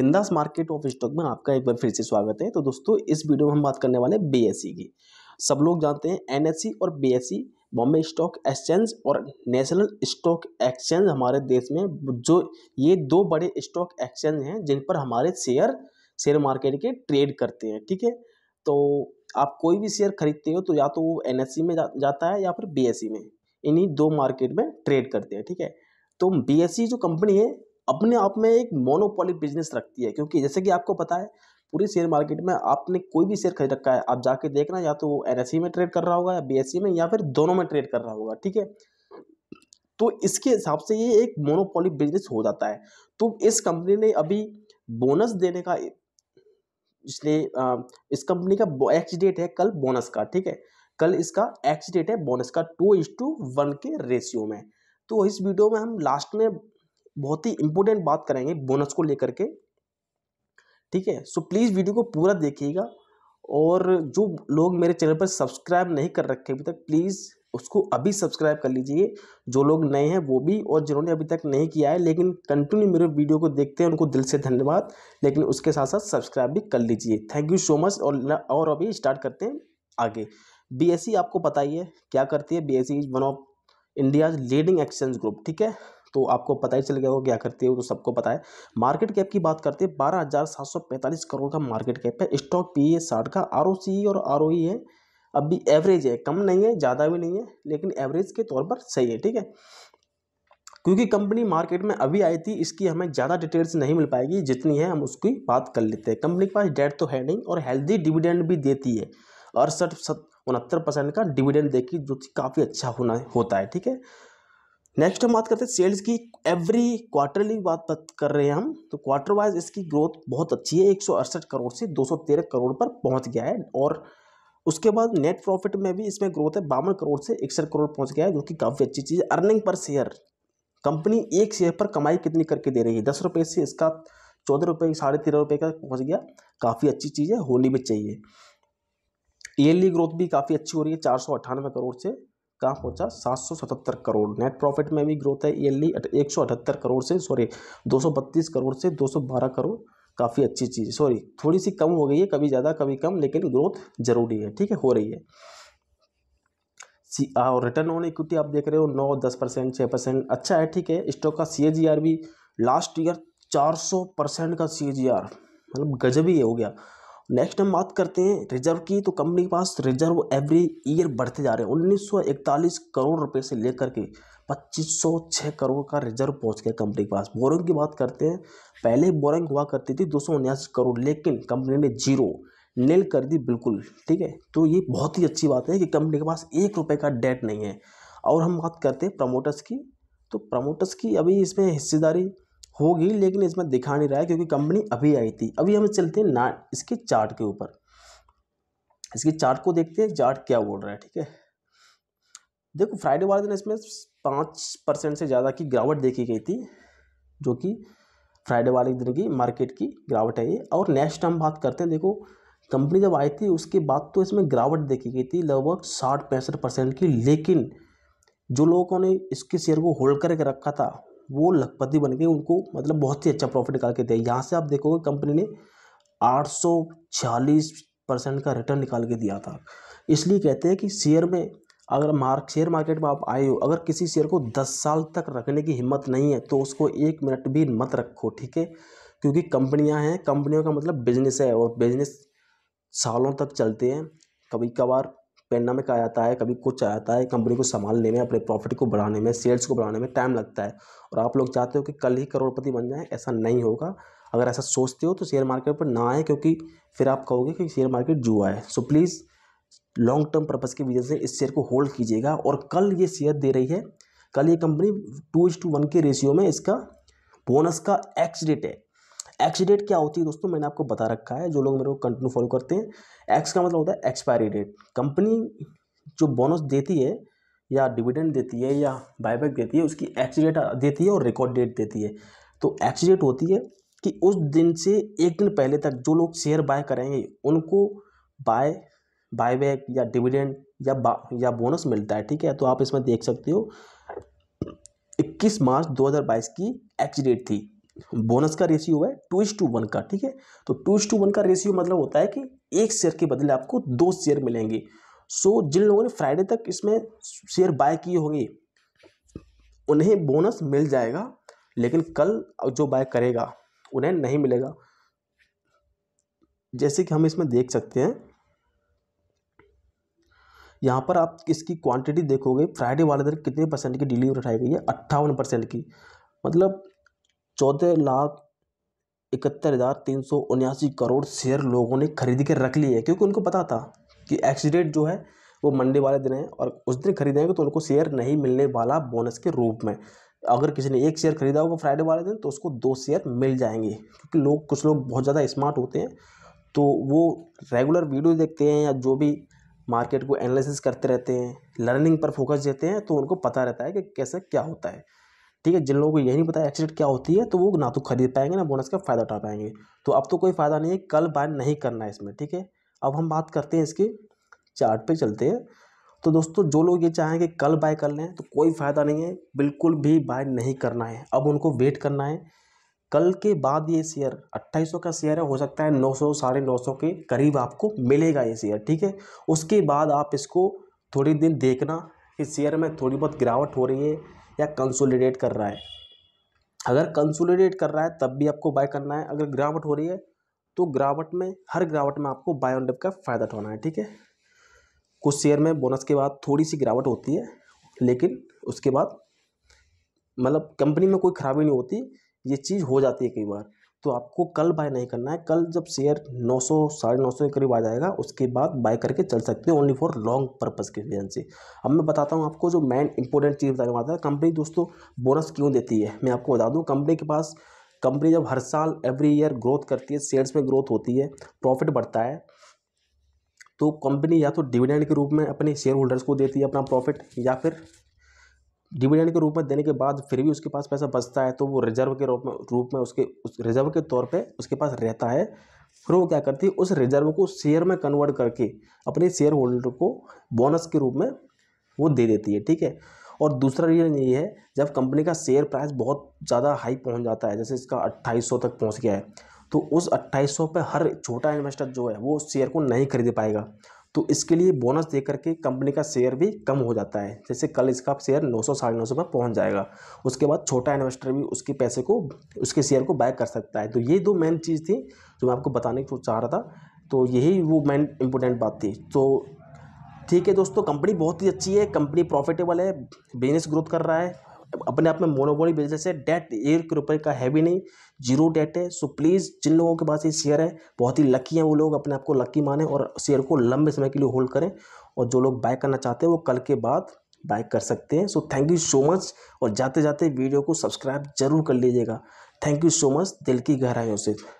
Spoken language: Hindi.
बिंदास मार्केट ऑफ स्टॉक में आपका एक बार फिर से स्वागत है तो दोस्तों इस वीडियो में हम बात करने वाले एस सी e की सब लोग जानते हैं एन e और बी बॉम्बे स्टॉक एक्सचेंज और नेशनल स्टॉक एक्सचेंज हमारे देश में जो ये दो बड़े स्टॉक एक्सचेंज हैं जिन पर हमारे शेयर शेयर मार्केट के ट्रेड करते हैं ठीक है तो आप कोई भी शेयर खरीदते हो तो या तो वो एन e में जा, जाता है या फिर बी में इन्हीं दो मार्केट में ट्रेड करते हैं ठीक है तो बी जो कंपनी है अपने आप में एक मोनोपोली बिजनेस रखती है क्योंकि जैसे कि आपको पता है पूरी शेयर मार्केट में आपने कोई भी शेयर खरीद रखा है आप जाके देखना या तो वो एन e में ट्रेड कर रहा होगा या बी e में या फिर दोनों में ट्रेड कर रहा होगा ठीक है तो इसके हिसाब से ये एक मोनोपोली बिजनेस हो जाता है तो इस कंपनी ने अभी बोनस देने का इसलिए इस कंपनी का एक्स डेट है कल बोनस का ठीक है कल इसका एक्स डेट है बोनस का टू इज टू वन के रेशियो में तो इस वीडियो में हम लास्ट में बहुत ही इंपॉर्टेंट बात करेंगे बोनस को लेकर के ठीक है सो प्लीज़ वीडियो को पूरा देखिएगा और जो लोग मेरे चैनल पर सब्सक्राइब नहीं कर रखे अभी तक प्लीज़ उसको अभी सब्सक्राइब कर लीजिए जो लोग नए हैं वो भी और जिन्होंने अभी तक नहीं किया है लेकिन कंटिन्यू मेरे वीडियो को देखते हैं उनको दिल से धन्यवाद लेकिन उसके साथ साथ सब्सक्राइब भी कर लीजिए थैंक यू सो मच और और अभी स्टार्ट करते हैं आगे बी e आपको बताइए क्या करती है B one of India's leading exchange group ठीक है तो आपको पता ही चल गया होगा क्या करती है वो तो सबको पता है मार्केट कैप की बात करते हैं बारह हज़ार सात सौ पैंतालीस करोड़ का मार्केट कैप है स्टॉक पी ए साठ का आर ओ सी और आर ओ ई है अभी एवरेज है कम नहीं है ज़्यादा भी नहीं है लेकिन एवरेज के तौर पर सही है ठीक है क्योंकि कंपनी मार्केट में अभी आई थी इसकी हमें ज़्यादा डिटेल्स नहीं मिल पाएगी जितनी है हम उसकी बात कर लेते हैं कंपनी के पास डेट तो है नहीं और हेल्दी डिविडेंड भी देती है अड़सठ सत उनहत्तर परसेंट का डिविडेंड देखी जो कि काफ़ी अच्छा होना होता है ठीक है नेक्स्ट हम बात करते हैं सेल्स की एवरी क्वार्टरली बात कर रहे हैं हम तो क्वार्टर वाइज इसकी ग्रोथ बहुत अच्छी है एक करोड़ से 213 करोड़ पर पहुंच गया है और उसके बाद नेट प्रॉफिट में भी इसमें ग्रोथ है बावन करोड़ से इकसठ करोड़ पहुंच गया है जो कि काफ़ी अच्छी चीज़ है अर्निंग पर शेयर कंपनी एक शेयर पर कमाई कितनी करके दे रही है दस रुपये से इसका चौदह रुपये साढ़े तेरह रुपये का पहुँच गया काफ़ी अच्छी चीज़ है होनी भी चाहिए ईयरली ग्रोथ भी काफ़ी अच्छी हो रही है चार सौ अट्ठानवे करोड़ से कहाँ पहुँचा सात करोड़ नेट प्रॉफिट में भी ग्रोथ है ईयरली एक करोड़ से सॉरी दो करोड़ से दो करोड़ काफ़ी अच्छी चीज़ सॉरी थोड़ी सी कम हो गई है कभी ज़्यादा कभी कम लेकिन ग्रोथ जरूरी है ठीक है हो रही है सी और रिटर्न ऑन इक्विटी आप देख रहे हो नौ दस परसेंट छः परसेंट अच्छा है ठीक है स्टॉक का सी भी लास्ट ईयर चार सौ परसेंट का सी मतलब गजब ही हो गया नेक्स्ट हम बात करते हैं रिजर्व की तो कंपनी के पास रिजर्व एवरी ईयर बढ़ते जा रहे हैं उन्नीस करोड़ रुपए से लेकर के 2506 करोड़ का रिजर्व पहुंच गया कंपनी के पास बोरिंग की बात करते हैं पहले बोरिंग हुआ करती थी दो करोड़ लेकिन कंपनी ने जीरो नील कर दी बिल्कुल ठीक है तो ये बहुत ही अच्छी बात है कि कंपनी के पास एक रुपये का डेट नहीं है और हम बात करते हैं प्रमोटर्स की तो प्रमोटर्स की अभी इसमें हिस्सेदारी होगी लेकिन इसमें दिखा नहीं रहा है क्योंकि कंपनी अभी आई थी अभी हम चलते हैं ना इसके चार्ट के ऊपर इसके चार्ट को देखते हैं चार्ट क्या बोल रहा है ठीक है देखो फ्राइडे वाले दिन इसमें पाँच परसेंट से ज़्यादा की गिरावट देखी गई थी जो कि फ्राइडे वाले दिन की मार्केट की गिरावट है ये और नेक्स्ट हम बात करते हैं देखो कंपनी जब आई थी उसके बाद तो इसमें गिरावट देखी गई थी लगभग साठ पैंसठ परसेंट की लेकिन जो लोगों ने इसके शेयर को होल्ड करके रखा था वो लखपति बन के उनको मतलब बहुत ही अच्छा प्रॉफिट निकाल के दिया यहाँ से आप देखोगे कंपनी ने आठ परसेंट का रिटर्न निकाल के दिया था इसलिए कहते हैं कि शेयर में अगर मार्क शेयर मार्केट में आप आए हो अगर किसी शेयर को दस साल तक रखने की हिम्मत नहीं है तो उसको एक मिनट भी मत रखो ठीक है क्योंकि कंपनियां हैं कंपनियों का मतलब बिजनेस है और बिजनेस सालों तक चलते हैं कभी कभार पेंडामिक आ जाता है कभी कुछ आ जाता है कंपनी को संभालने में अपने प्रॉफिट को बढ़ाने में सेल्स को बढ़ाने में टाइम लगता है और आप लोग चाहते हो कि कल ही करोड़पति बन जाए ऐसा नहीं होगा अगर ऐसा सोचते हो तो शेयर मार्केट पर ना आए क्योंकि फिर आप कहोगे कि शेयर मार्केट जुआ है so please long term purpose की वजह से इस शेयर को होल्ड कीजिएगा और कल ये शेयर दे रही है कल ये company two is to one के रेशियो में इसका बोनस का एक्स डेट है एक्स डेट क्या होती है दोस्तों मैंने आपको बता रखा है जो लोग मेरे को कंटिन्यू फॉलो करते हैं एक्स का मतलब होता है एक्सपायरी डेट कंपनी जो बोनस देती है या डिविडेंड देती है या बायबैक देती है उसकी एक्स डेट देती है और रिकॉर्ड डेट देती है तो एक्स डेट होती है कि उस दिन से एक दिन पहले तक जो लोग शेयर बाय करेंगे उनको बाय बायबैक या डिविडेंड या बा या बोनस मिलता है ठीक है तो आप इसमें देख सकते हो 21 मार्च 2022 की एक्स डेट थी बोनस का रेशियो है टू इज टू वन का ठीक है तो टू इज टू वन का रेशियो मतलब होता है कि एक शेयर के बदले आपको दो शेयर मिलेंगे सो जिन लोगों ने फ्राइडे तक इसमें शेयर बाय किए होंगे उन्हें बोनस मिल जाएगा लेकिन कल जो बाय करेगा उन्हें नहीं मिलेगा जैसे कि हम इसमें देख सकते हैं यहाँ पर आप इसकी क्वांटिटी देखोगे फ्राइडे वाले दिन कितने परसेंट की डिलीवरी उठाई गई है अट्ठावन परसेंट की मतलब चौदह लाख इकहत्तर हज़ार तीन सौ उन्यासी करोड़ शेयर लोगों ने खरीद के रख लिए क्योंकि उनको पता था कि एक्सीडेंट जो है वो मंडे वाले दिन है और उस दिन खरीदेंगे तो उनको शेयर नहीं मिलने वाला बोनस के रूप में अगर किसी ने एक शेयर खरीदा होगा फ्राइडे वाले दिन तो उसको दो शेयर मिल जाएंगे क्योंकि लोग कुछ लोग बहुत ज़्यादा स्मार्ट होते हैं तो वो रेगुलर वीडियो देखते हैं या जो भी मार्केट को एनालिसिस करते रहते हैं लर्निंग पर फोकस देते हैं तो उनको पता रहता है कि कैसे क्या होता है ठीक है जिन लोगों को यही नहीं पता एक्सीडेंट क्या होती है तो वो ना तो खरीद पाएंगे ना बोनस का फ़ायदा उठा पाएंगे तो अब तो कोई फ़ायदा नहीं है कल बाय नहीं करना है इसमें ठीक है अब हम बात करते हैं इसके चार्ट पे चलते हैं तो दोस्तों जो लोग ये चाहें कि कल बाय कर लें तो कोई फ़ायदा नहीं है बिल्कुल भी बाय नहीं करना है अब उनको वेट करना है कल के बाद ये शेयर 2800 का शेयर है हो सकता है 900 साढ़े नौ के करीब आपको मिलेगा ये शेयर ठीक है उसके बाद आप इसको थोड़ी दिन देखना कि शेयर में थोड़ी बहुत गिरावट हो रही है या कंसोलिडेट कर रहा है अगर कंसोलिडेट कर रहा है तब भी आपको बाय करना है अगर गिरावट हो रही है तो गिरावट में हर गिरावट में आपको बाय ऑन डिप का फ़ायदा उठाना तो है ठीक है कुछ शेयर में बोनस के बाद थोड़ी सी गिरावट होती है लेकिन उसके बाद मतलब कंपनी में कोई खराबी नहीं होती ये चीज़ हो जाती है कई बार तो आपको कल बाय नहीं करना है कल जब शेयर नौ सौ साढ़े नौ सौ के करीब आ जाएगा उसके बाद बाय करके चल सकते हो ओनली फॉर लॉन्ग पर्पज़ के रीजन से अब मैं बताता हूँ आपको जो मेन इंपॉर्टेंट चीज़ बताने वाला है कंपनी दोस्तों बोनस क्यों देती है मैं आपको बता दूँ कंपनी के पास कंपनी जब हर साल एवरी ईयर ग्रोथ करती है शेयर्स में ग्रोथ होती है प्रॉफिट बढ़ता है तो कंपनी या तो डिविडेंड के रूप में अपने शेयर होल्डर्स को देती है अपना प्रॉफिट या फिर डिविडेंड के रूप में देने के बाद फिर भी उसके पास पैसा बचता है तो वो रिजर्व के रूप में रूप में उसके उस रिजर्व के तौर पे उसके पास रहता है फिर वो क्या करती है उस रिजर्व को शेयर में कन्वर्ट करके अपने शेयर होल्डर को बोनस के रूप में वो दे देती है ठीक है और दूसरा रीज़न ये है जब कंपनी का शेयर प्राइस बहुत ज़्यादा हाई पहुँच जाता है जैसे इसका अट्ठाईस तक पहुँच गया है तो उस अट्ठाईस सौ हर छोटा इन्वेस्टर जो है वो शेयर को नहीं खरीद पाएगा तो इसके लिए बोनस दे करके कंपनी का शेयर भी कम हो जाता है जैसे कल इसका शेयर नौ सौ साढ़े नौ सौ पर पहुँच जाएगा उसके बाद छोटा इन्वेस्टर भी उसके पैसे को उसके शेयर को बाय कर सकता है तो ये दो मेन चीज़ थी जो मैं आपको बताने को चाह रहा था तो यही वो मेन इम्पोर्टेंट बात थी तो ठीक है दोस्तों कंपनी बहुत ही अच्छी है कंपनी प्रॉफिटेबल है बिजनेस ग्रोथ कर रहा है अपने आप में मोनोपोली बिजनेस है डेट एक रुपये का है भी नहीं जीरो डेट है सो प्लीज़ जिन लोगों के पास ये शेयर है बहुत ही लकी हैं वो लोग अपने आप को लकी माने और शेयर को लंबे समय के लिए होल्ड करें और जो लोग बाय करना चाहते हैं वो कल के बाद बाय कर सकते हैं so thank you so much और जाते जाते वीडियो को सब्सक्राइब जरूर कर लीजिएगा थैंक यू सो मच दिल की गहराइयों से